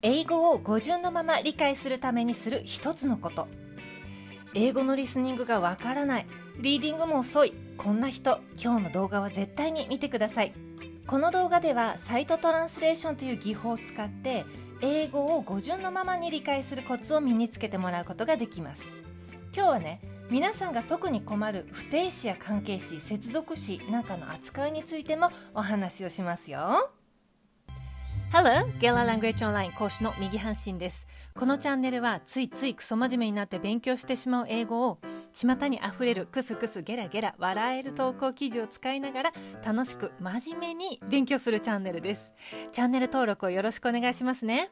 英語を語順のまま理解するためにする一つのこと英語のリスニングがわからないリーディングも遅いこんな人今日の動画は絶対に見てくださいこの動画ではサイトトランスレーションという技法を使って英語を語順のままに理解するコツを身につけてもらうことができます今日はね皆さんが特に困る不定詞や関係詞接続詞なんかの扱いについてもお話をしますよ Hello! ゲララングエッジオンライン講師の右半身です。このチャンネルはついついクソ真面目になって勉強してしまう英語を巷にあふれるクスクスゲラゲラ笑える投稿記事を使いながら楽しく真面目に勉強するチャンネルです。チャンネル登録をよろしくお願いしますね。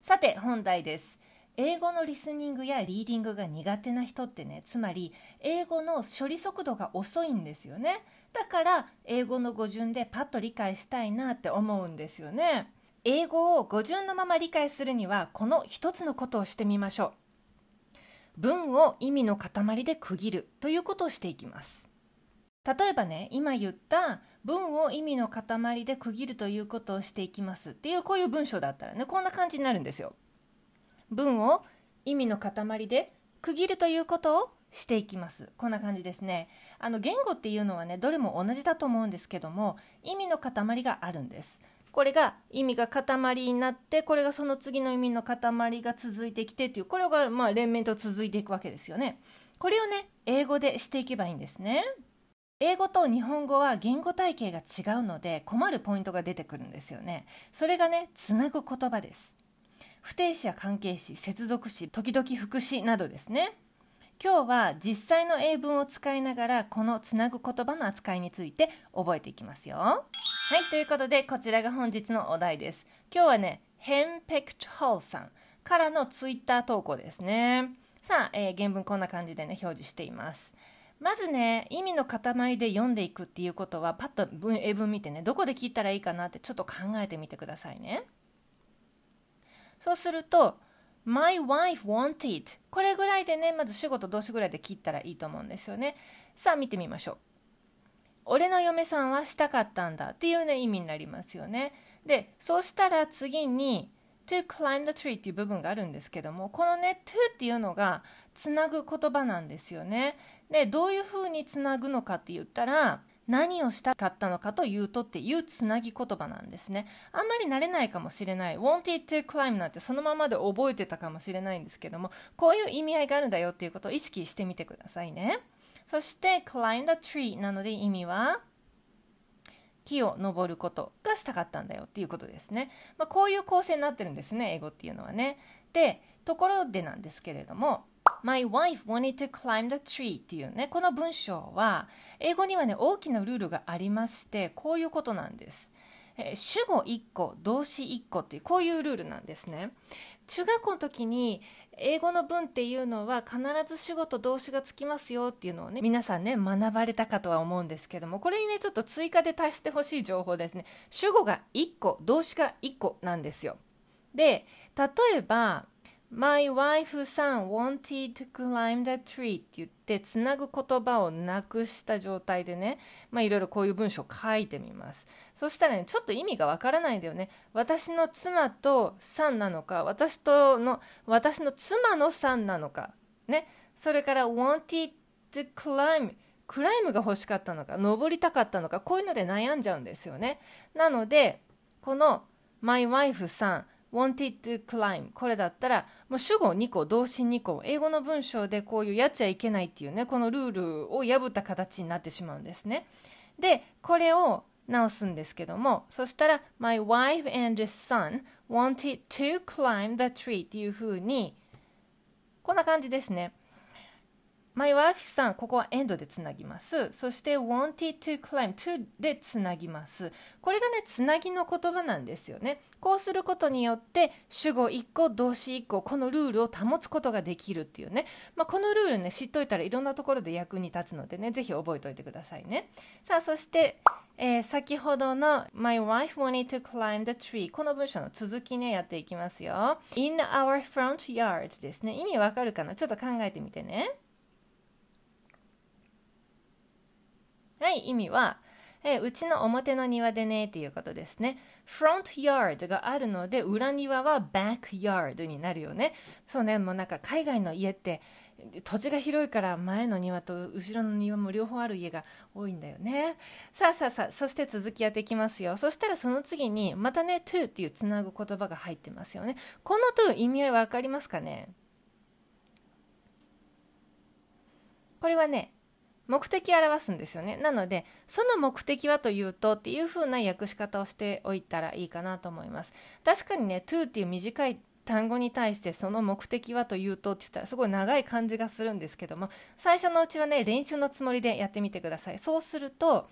さて本題です。英語のリスニングやリーディングが苦手な人ってねつまり英語の処理速度が遅いんですよねだから英語の語順でパッと理解したいなって思うんですよね英語を語順のまま理解するにはこの一つのことをしてみましょう文を意味の塊で区切るということをしていきます例えばね今言った文を意味の塊で区切るということをしていきますっていうこういう文章だったらねこんな感じになるんですよ文を意味の塊で区切るということをしていきますこんな感じですねあの言語っていうのはねどれも同じだと思うんですけども意味の塊があるんですこれが意味が塊になってこれがその次の意味の塊が続いてきてっていうこれがまあ連綿と続いていくわけですよねこれをね英語でしていけばいいんですね英語と日本語は言語体系が違うので困るポイントが出てくるんですよねそれがねつなぐ言葉です不定詞や関係詞接続詞時々副詞などですね今日は実際の英文を使いながらこのつなぐ言葉の扱いについて覚えていきますよ。はい、ということでこちらが本日のお題です。今日はね、ヘンペクチョーさんからのツイッター投稿ですね。さあ、えー、原文こんな感じでね、表示しています。まずね、意味の塊で読んでいくっていうことは、パッと文英文見てね、どこで聞いたらいいかなってちょっと考えてみてくださいね。そうすると、My wife wanted これぐらいでねまず主語と動詞ぐらいで切ったらいいと思うんですよねさあ見てみましょう俺の嫁さんはしたかったんだっていうね意味になりますよねでそうしたら次に to climb the tree っていう部分があるんですけどもこのね to っていうのがつなぐ言葉なんですよねでどういうふうにつなぐのかって言ったら何をしたかったのかというとっていうつなぎ言葉なんですね。あんまり慣れないかもしれない。wanted to climb なんてそのままで覚えてたかもしれないんですけども、こういう意味合いがあるんだよっていうことを意識してみてくださいね。そして climb the tree なので意味は木を登ることがしたかったんだよっていうことですね。まあ、こういう構成になってるんですね、英語っていうのはね。で、ところでなんですけれども、My wife wanted to climb the tree っていうね、この文章は、英語にはね、大きなルールがありまして、こういうことなんです。えー、主語1個、動詞1個っていう、こういうルールなんですね。中学校の時に、英語の文っていうのは必ず主語と動詞がつきますよっていうのをね皆さんね学ばれたかとは思うんですけどもこれにねちょっと追加で足してほしい情報ですね主語が1個動詞が1個なんですよで例えば My wife さん wanted to climb the tree って言ってつなぐ言葉をなくした状態でねまあいろいろこういう文章を書いてみますそしたらねちょっと意味がわからないんだよね私の妻とさんなのか私との私の妻のさんなのかねそれから wanted to climb クライムが欲しかったのか登りたかったのかこういうので悩んじゃうんですよねなのでこの my wife さん wanted to climb これだったらもう主語2個動詞2個英語の文章でこういうやっちゃいけないっていうねこのルールを破った形になってしまうんですねでこれを直すんですけどもそしたら My wife and son wanted to climb the tree っていう風にこんな感じですね my wife さん、ここはエ n d でつなぎます。そして wanted to climb to でつなぎます。これがね、つなぎの言葉なんですよね。こうすることによって、主語1個、動詞1個、このルールを保つことができるっていうね。まあ、このルールね、知っといたらいろんなところで役に立つのでね、ぜひ覚えておいてくださいね。さあ、そして、えー、先ほどの My wife wanted to climb the tree この文章の続きねやっていきますよ In our front yard ですね意味わかるかなちょっと考えてみてねはい、意味は、えうちの表の庭でねっていうことですね。フロントヤードがあるので、裏庭はバックヤードになるよね。そうね、もうなんか海外の家って、土地が広いから前の庭と後ろの庭も両方ある家が多いんだよね。さあさあさあ、そして続きやっていきますよ。そしたらその次に、またね、トゥっていうつなぐ言葉が入ってますよね。このトゥ意味合いわかりますかねこれはね、目的を表すんですよねなのでその目的はというとっていう風な訳し方をしておいたらいいかなと思います確かにね to っていう短い単語に対してその目的はというとって言ったらすごい長い感じがするんですけども最初のうちはね練習のつもりでやってみてくださいそうすると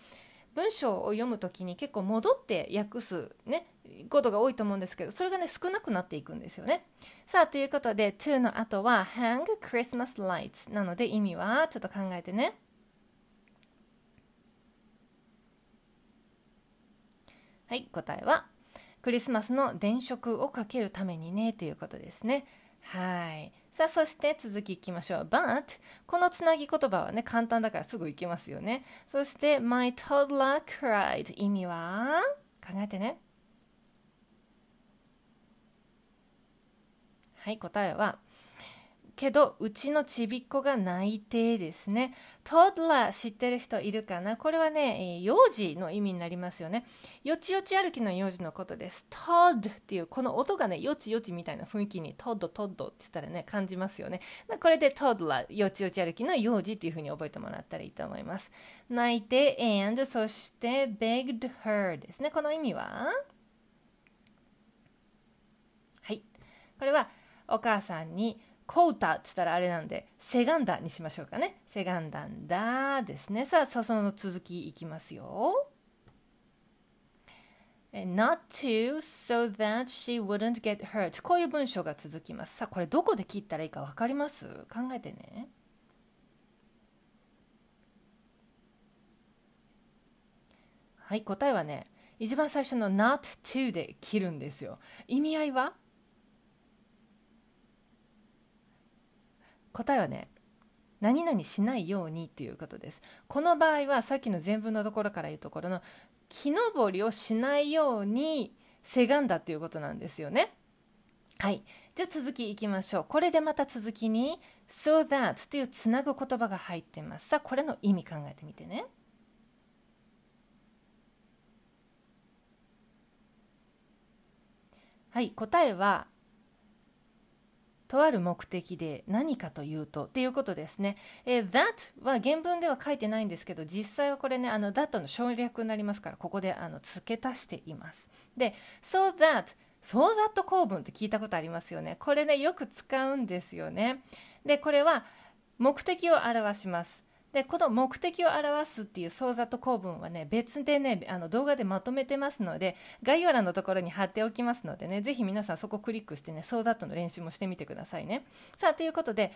文章を読む時に結構戻って訳す、ね、ことが多いと思うんですけどそれがね少なくなっていくんですよねさあということで to の後は hang Christmas lights なので意味はちょっと考えてねはい答えはクリスマスの電飾をかけるためにねということですねはいさあそして続きいきましょう But このつなぎ言葉はね簡単だからすぐいけますよねそして My toddler cried 意味は考えてねはい答えは「けどうちのちびっこが泣いてですねトドラ知ってる人いるかなこれはね、えー、幼児の意味になりますよねよちよち歩きの幼児のことですトッドっていうこの音がねよちよちみたいな雰囲気にトッドトッドって言ったらね感じますよねこれでトドラよちよち歩きの幼児っていうふうに覚えてもらったらいいと思います泣いて and そして begged her ですねこの意味ははいこれはお母さんにコータっつったらあれなんで、セガンダにしましょうかね。セガンダンダですね。さあ、さあその続きいきますよ。Not to, so that she wouldn't get hurt. こういう文章が続きます。さあ、これどこで切ったらいいか分かります考えてね。はい、答えはね、一番最初の not to で切るんですよ。意味合いは答えはね何々しないようにということですこの場合はさっきの前文のところから言うところの木登りをしないようにせがんだっていうことなんですよねはいじゃあ続きいきましょうこれでまた続きに so that っていうつなぐ言葉が入ってますさあこれの意味考えてみてねはい答えはとある目的で何かというとっていうことですね、えー、that は原文では書いてないんですけど実際はこれねあの that の省略になりますからここであの付け足していますで so that so that 構文って聞いたことありますよねこれねよく使うんですよねでこれは目的を表しますでこの目的を表すっていう相座と構文はね別でねあの動画でまとめてますので概要欄のところに貼っておきますのでねぜひ皆さんそこをクリックしてね創座との練習もしてみてくださいねさあということで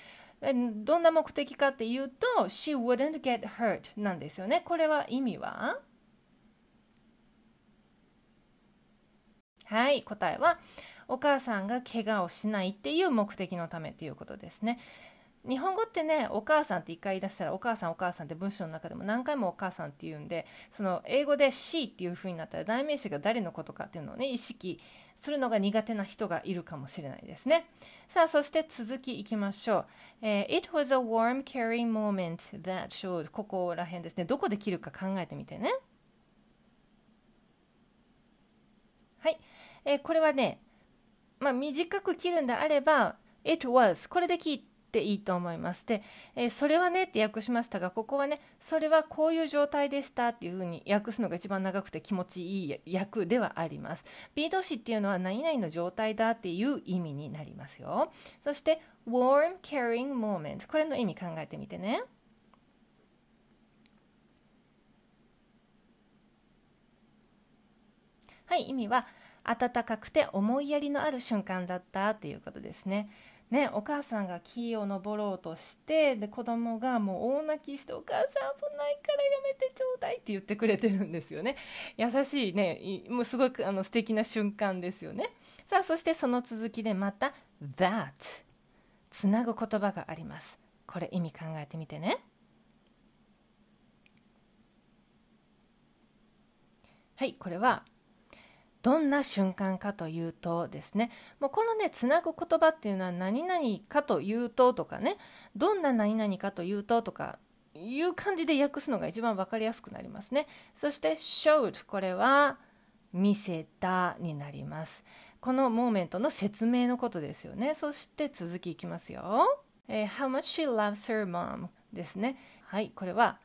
どんな目的かっていうと She wouldn't get hurt なんですよねこれは意味ははい答えはお母さんが怪我をしないっていう目的のためということですね。日本語ってねお母さんって一回出したらお母さんお母さんって文章の中でも何回もお母さんって言うんでその英語で「she」っていう風になったら代名詞が誰のことかっていうのをね意識するのが苦手な人がいるかもしれないですねさあそして続きいきましょう、えー、It was a warm caring moment that showed ここら辺ですねどこで切るか考えてみてねはい、えー、これはねまあ短く切るんであれば It was これで切ってでいいと思います。で、えー、それはねって訳しましたが、ここはね、それはこういう状態でしたっていうふうに訳すのが一番長くて気持ちいい訳ではあります。B 動詞っていうのは何々の状態だっていう意味になりますよ。そして、warm caring moment。これの意味考えてみてね。はい、意味は、温かくて思いやりのある瞬間だったということですね。ね、お母さんが木を登ろうとしてで子供がもう大泣きして「お母さん危ないからやめてちょうだい」って言ってくれてるんですよね優しいねもうすごくあの素敵な瞬間ですよねさあそしてその続きでまた「that」つなぐ言葉がありますこれ意味考えてみてねはいこれは「どんな瞬間かというとですねもうこのねつなぐ言葉っていうのは何々かというととかねどんな何々かというととかいう感じで訳すのが一番分かりやすくなりますねそして showed これは見せたになりますこのモーメントの説明のことですよねそして続きいきますよ、えー、How much she loves her mom ですねはいこれは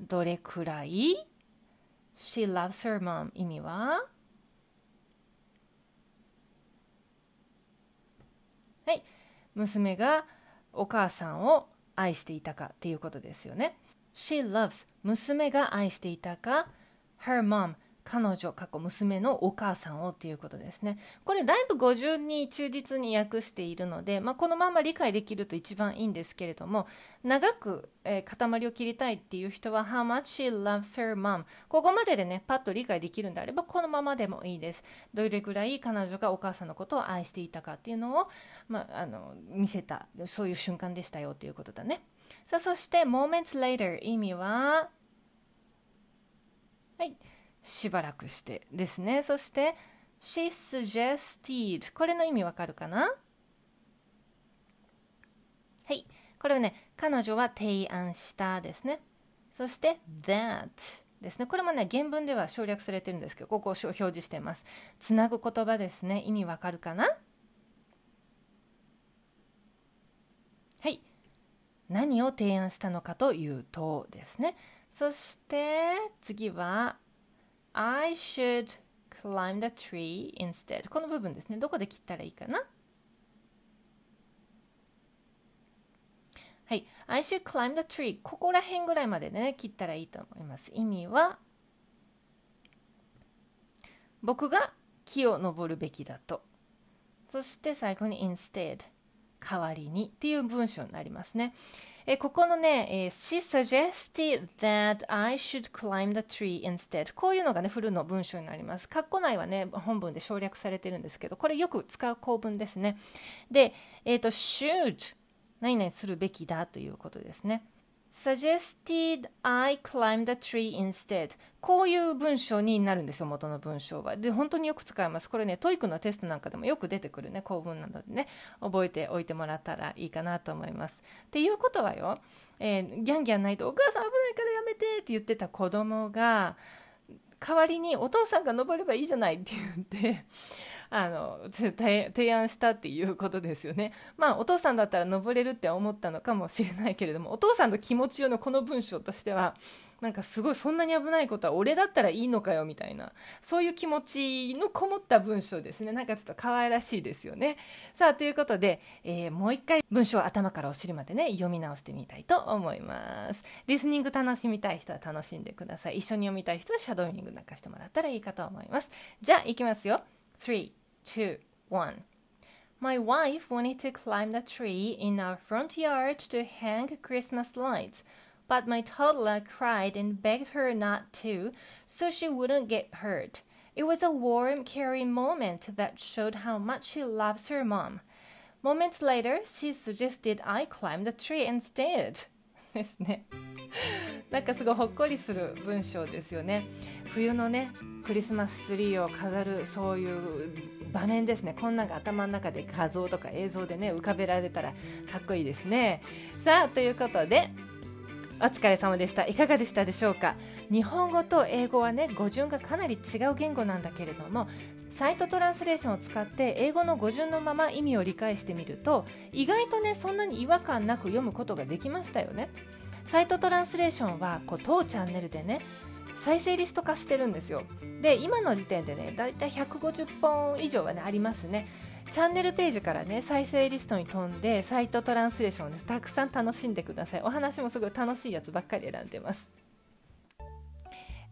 どれくらい She loves her mom 意味ははい、娘がお母さんを愛していたかっていうことですよね。She loves 娘が愛していたか Her mom 彼女過去娘のお母さんをっていうことですねこれだいぶ語順に忠実に訳しているので、まあ、このまま理解できると一番いいんですけれども長く、えー、塊を切りたいっていう人は「How much she loves her mom」ここまででねパッと理解できるんであればこのままでもいいですどれぐらい彼女がお母さんのことを愛していたかっていうのを、まあ、あの見せたそういう瞬間でしたよということだねさあそして「moments later」意味ははいしばらくしてですねそして she suggested これの意味わかるかなはいこれはね彼女は提案したですねそして that ですねこれもね原文では省略されてるんですけどここを表示していますつなぐ言葉ですね意味わかるかなはい何を提案したのかというとですねそして次は I should climb the tree instead この部分ですねどこで切ったらいいかなはい I should climb the tree ここら辺ぐらいまでね切ったらいいと思います意味は僕が木を登るべきだとそして最後に instead 代わりにっていう文章になりますね。えここのね、え She suggested that I should climb the tree instead こういうのがね、フルの文章になります。括弧内はね、本文で省略されてるんですけど、これよく使う構文ですね。で、えっ、ー、と、should 何々するべきだということですね。suggested I climbed a tree instead こういう文章になるんですよ元の文章はで本当によく使いますこれねトイックのテストなんかでもよく出てくるね構文などでね覚えておいてもらったらいいかなと思いますっていうことはよ、えー、ギャンギャンないとお母さん危ないからやめて」って言ってた子供が代わりにお父さんが登ればいいじゃないって言ってあの提案したっていうことですよね。まあお父さんだったら登れるって思ったのかもしれないけれどもお父さんの気持ち用のこの文章としてはなんかすごいそんなに危ないことは俺だったらいいのかよみたいなそういう気持ちのこもった文章ですねなんかちょっと可愛らしいですよね。さあということで、えー、もう一回文章を頭からお尻までね読み直してみたいと思います。リスニング楽しみたい人は楽しんでください。一緒に読みたい人はシャドーイングなんかしてもらったらいいかと思います。じゃあいきますよ。3 two, one. My wife wanted to climb the tree in our front yard to hang Christmas lights, but my toddler cried and begged her not to so she wouldn't get hurt. It was a warm, caring moment that showed how much she loves her mom. Moments later, she suggested I climb the tree instead. ですね。なんかすごいほっこりする文章ですよね。冬のねクリスマスツリーを飾るそういう場面ですね。こんなんが頭の中で画像とか映像でね浮かべられたらかっこいいですね。さあということでお疲れ様でしたいかがでしたでしょうか日本語と英語はね語順がかなり違う言語なんだけれどもサイトトランスレーションを使って英語の語順のまま意味を理解してみると意外とねそんなに違和感なく読むことができましたよねサイトトランスレーションはこう当チャンネルでね再生リスト化してるんですよで今の時点でねだいたい150本以上はねありますねチャンネルページからね再生リストに飛んでサイトトランスレーションですたくさん楽しんでくださいお話もすごい楽しいやつばっかり選んでます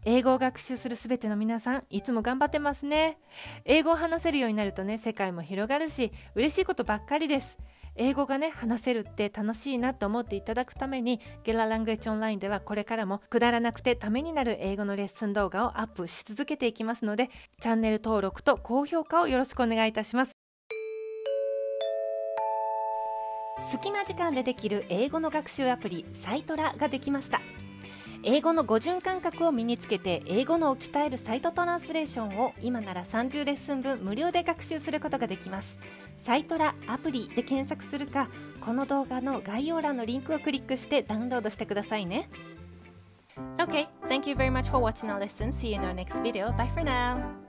英語を学習するすべての皆さんいつも頑張ってますね英語を話せるようになるとね世界も広がるし嬉しいことばっかりです英語がね話せるって楽しいなと思っていただくためにゲララングエッジオンラインではこれからもくだらなくてためになる英語のレッスン動画をアップし続けていきますのでチャンネル登録と高評価をよろしくお願いいたします隙間時間でできる英語の学習アプリサイトラができました英語の語順感覚を身につけて英語のを鍛えるサイトトランスレーションを今なら30レッスン分無料で学習することができますサイトラアプリで検索するかこの動画の概要欄のリンクをクリックしてダウンロードしてくださいね o k thank you very much for watching our lesson. See you in our next video. Bye for now.